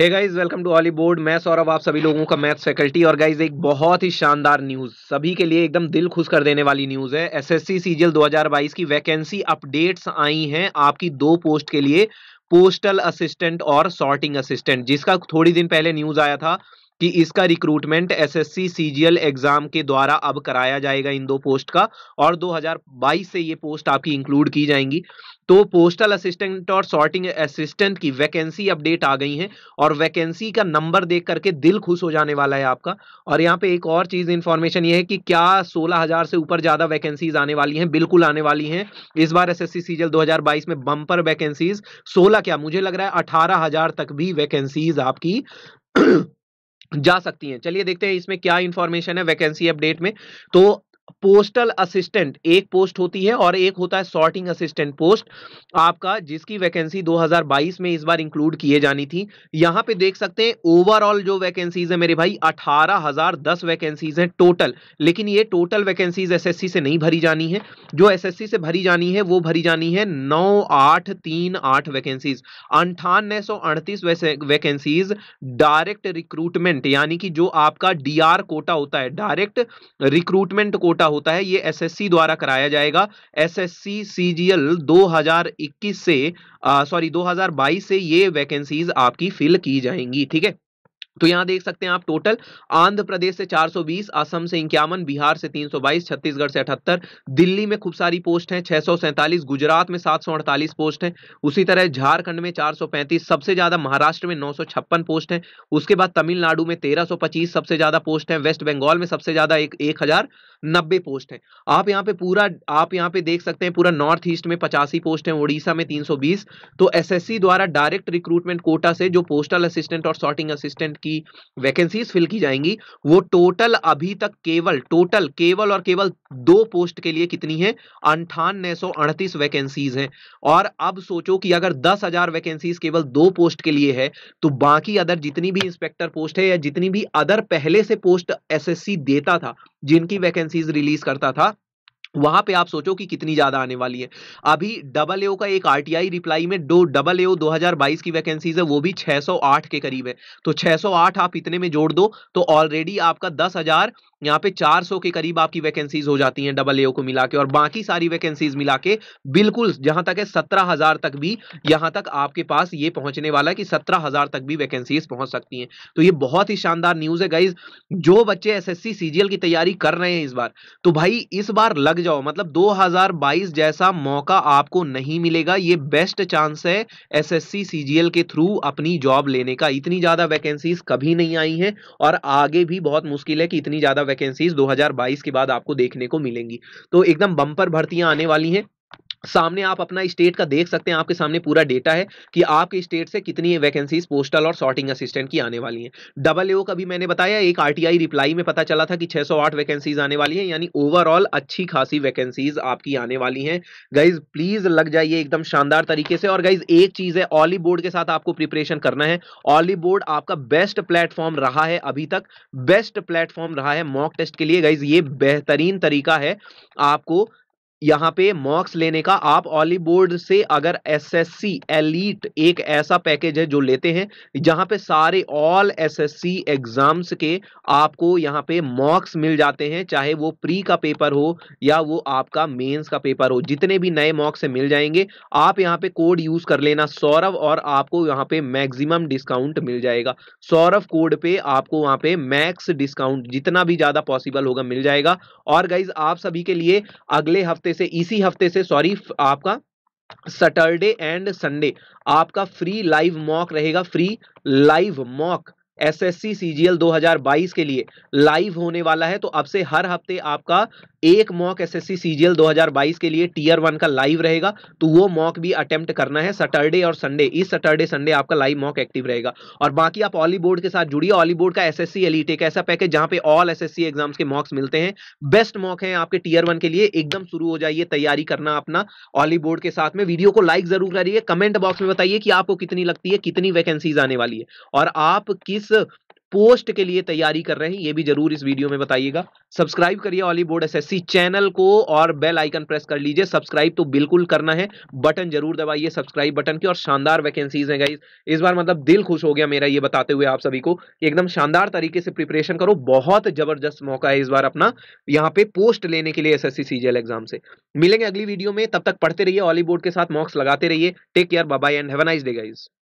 hey guys welcome to Hollywood मैं सौरभ आप सभी लोगों का मैथ फैकल्टी और गाइस एक बहुत ही शानदार न्यूज़ सभी के लिए एकदम दिल खुश कर देने वाली न्यूज़ है एसएससी सीजीएल 2022 की वैकेंसी अपडेट्स आई हैं आपकी दो पोस्ट के लिए पोस्टल असिस्टेंट और सॉर्टिंग असिस्टेंट जिसका थोड़ी दिन पहले न्यूज़ आया था कि इसका रिक्रूटमेंट एसएससी सीजीएल एग्जाम के द्वारा अब कराया जाएगा इन दो पोस्ट का और 2022 से ये पोस्ट आपकी इंक्लूड की जाएंगी तो पोस्टल असिस्टेंट और सॉर्टिंग असिस्टेंट की वैकेंसी अपडेट आ गई है और वैकेंसी का नंबर देख करके दिल खुश हो जाने वाला है आपका और यहाँ पे एक और चीज़ इन्फॉर्मेशन ये है कि क्या 16000 से ऊपर ज़्यादा वैकेंसीज आने वाली हैं बिल्कुल आने वाली हैं इस बार एसएससी सीजल 2022 में बम्पर वैकेंसीज 16 क्या मुझे लग रहा है अठारह तक भी वैकेंसीज आपकी जा सकती हैं चलिए देखते हैं इसमें क्या इंफॉर्मेशन है वैकेंसी अपडेट में तो पोस्टल असिस्टेंट एक पोस्ट होती है और एक होता है सॉर्टिंग असिस्टेंट पोस्ट आपका जिसकी वैकेंसी 2022 में इस बार इंक्लूड किए जानी थी यहां पे देख सकते हैं ओवरऑल जो वैकेंसीज है मेरे भाई 18,010 वैकेंसीज हैं टोटल लेकिन ये टोटल वैकेंसीज एसएससी से नहीं भरी जानी है जो एसएससी से भरी जानी है वो भरी जानी है नौ आठ तीन आठ वैकेंसीज अंठानवे वैकेंसीज डायरेक्ट रिक्रूटमेंट यानी कि जो आपका डी कोटा होता है डायरेक्ट रिक्रूटमेंट कोटा कोटा होता है ये एसएससी द्वारा कराया जाएगा एसएससी सीजीएल 2021 से सॉरी 2022 से ये वैकेंसीज आपकी फिल की जाएंगी ठीक है तो यहाँ देख सकते हैं आप टोटल आंध्र प्रदेश से 420, असम से इक्यावन बिहार से 322, छत्तीसगढ़ से 78, दिल्ली में खूब सारी पोस्ट हैं छह गुजरात में सात पोस्ट हैं उसी तरह झारखंड में 435, सबसे ज्यादा महाराष्ट्र में नौ पोस्ट हैं उसके बाद तमिलनाडु में 1325 सबसे ज्यादा पोस्ट हैं वेस्ट बंगाल में सबसे ज्यादा एक, एक नब्बे पोस्ट हैं आप यहाँ पे पूरा आप यहाँ पे देख सकते हैं पूरा नॉर्थ ईस्ट में पचासी पोस्ट हैं उड़ीसा में 320 तो एसएससी द्वारा डायरेक्ट रिक्रूटमेंट कोटा से जो पोस्टल असिस्टेंट और सॉर्टिंग असिस्टेंट की वैकेंसीज फिल की जाएंगी वो टोटल अभी तक केवल टोटल केवल और केवल दो पोस्ट के लिए कितनी है अंठानवे सौ अड़तीस वैकेंसीज हैं और अब सोचो कि अगर दस हजार वैकेंसीज केवल दो पोस्ट के लिए है तो बाकी अदर जितनी भी इंस्पेक्टर पोस्ट है या जितनी भी अदर पहले से पोस्ट एसएससी देता था जिनकी वैकेंसी वैकेंसीज रिलीज करता था वहां पे आप सोचो कि कितनी ज्यादा आने वाली है अभी डबल एओ का एक आरटीआई रिप्लाई में दो डबल एओ 2022 की वैकेंसीज है वो भी 608 के करीब है तो 608 आप इतने में जोड़ दो तो ऑलरेडी आपका दस हजार यहाँ पे 400 के करीब आपकी वैकेंसीज हो जाती हैं डबल ए को मिला के और बाकी सारी वैकेंसीज मिला के बिल्कुल जहां तक है सत्रह हजार तक भी यहां तक आपके पास ये पहुंचने वाला है कि सत्रह हजार तक भी वैकेंसीज पहुंच सकती हैं तो ये बहुत ही शानदार न्यूज है गाइज जो बच्चे एस एस की तैयारी कर रहे हैं इस बार तो भाई इस बार लग जाओ मतलब दो जैसा मौका आपको नहीं मिलेगा ये बेस्ट चांस है एस एस के थ्रू अपनी जॉब लेने का इतनी ज्यादा वैकेंसीज कभी नहीं आई है और आगे भी बहुत मुश्किल है कि इतनी ज्यादा वैकेंसीज 2022 के बाद आपको देखने को मिलेंगी तो एकदम बम्पर भर्तियां आने वाली हैं सामने आप अपना स्टेट का देख सकते हैं आपके सामने पूरा डेटा है कि आपके स्टेट से कितनी वैकेंसीज पोस्टल और सॉर्टिंग असिस्टेंट की आने वाली हैं डबल ए का भी मैंने बताया एक आरटीआई रिप्लाई में पता चला था कि 608 वैकेंसीज आने वाली हैं यानी ओवरऑल अच्छी खासी वैकेंसीज आपकी आने वाली हैं गाइज प्लीज लग जाइए एकदम शानदार तरीके से और गाइज एक चीज है ऑली बोर्ड के साथ आपको प्रिपरेशन करना है ऑली बोर्ड आपका बेस्ट प्लेटफॉर्म रहा है अभी तक बेस्ट प्लेटफॉर्म रहा है मॉक टेस्ट के लिए गाइज ये बेहतरीन तरीका है आपको यहाँ पे मॉक्स लेने का आप ऑली बोर्ड से अगर एसएससी एलीट एक ऐसा पैकेज है जो लेते हैं जहाँ पे सारे ऑल एसएससी एग्जाम्स के आपको यहाँ पे मॉक्स मिल जाते हैं चाहे वो प्री का पेपर हो या वो आपका मेंस का पेपर हो जितने भी नए मॉक्स मिल जाएंगे आप यहाँ पे कोड यूज कर लेना सौरभ और आपको यहाँ पे मैक्सिमम डिस्काउंट मिल जाएगा सौरभ कोड पे आपको वहाँ पे मैक्स डिस्काउंट जितना भी ज़्यादा पॉसिबल होगा मिल जाएगा और गाइज आप सभी के लिए अगले हफ्ते हफ्ते से इसी हफ्ते से सॉरी आपका सटरडे एंड संडे आपका फ्री लाइव मॉक रहेगा फ्री लाइव मॉक एसएससी हजार बाईस के लिए लाइव होने वाला है तो अब से हर हफ्ते आपका एक मॉक एसएससी सीजीएल 2022 के लिए टीयर वन का लाइव रहेगा तो वो मॉक भी अटेम्प्ट करना है सैटरडे और संडे इस सैटरडे संडे आपका लाइव मॉक एक्टिव रहेगा और बाकी आप ऑली बोर्ड के साथ जुड़िए ऑली बोर्ड का एसएससी एलिट एक ऐसा पैकेज जहां पे ऑल एसएससी एग्जाम्स के मॉक्स मिलते हैं बेस्ट मॉक है आपके टीयर वन के लिए एकदम शुरू हो जाइए तैयारी करना अपना ऑली बोर्ड के साथ में वीडियो को लाइक जरूर करिए कमेंट बॉक्स में बताइए कि आपको कितनी लगती है कितनी वैकेंसीज आने वाली है और आप किस पोस्ट के लिए तैयारी कर रहे हैं ये भी जरूर इस वीडियो में बताइएगा सब्सक्राइब करिए ऑली बोर्ड एसएससी चैनल को और बेल आइकन प्रेस कर लीजिए सब्सक्राइब तो बिल्कुल करना है बटन जरूर दबाइए सब्सक्राइब बटन की और शानदार वैकेंसीज हैं गाइज इस बार मतलब दिल खुश हो गया मेरा ये बताते हुए आप सभी को एकदम शानदार तरीके से प्रिपरेशन करो बहुत जबरदस्त मौका है इस बार अपना यहाँ पे पोस्ट लेने के लिए एस एस एग्जाम से मिलेंगे अगली वीडियो में तब तक पढ़ते रहिए ऑली बोर्ड के साथ मॉक्स लगाते रहिए take care bye and have nice day guys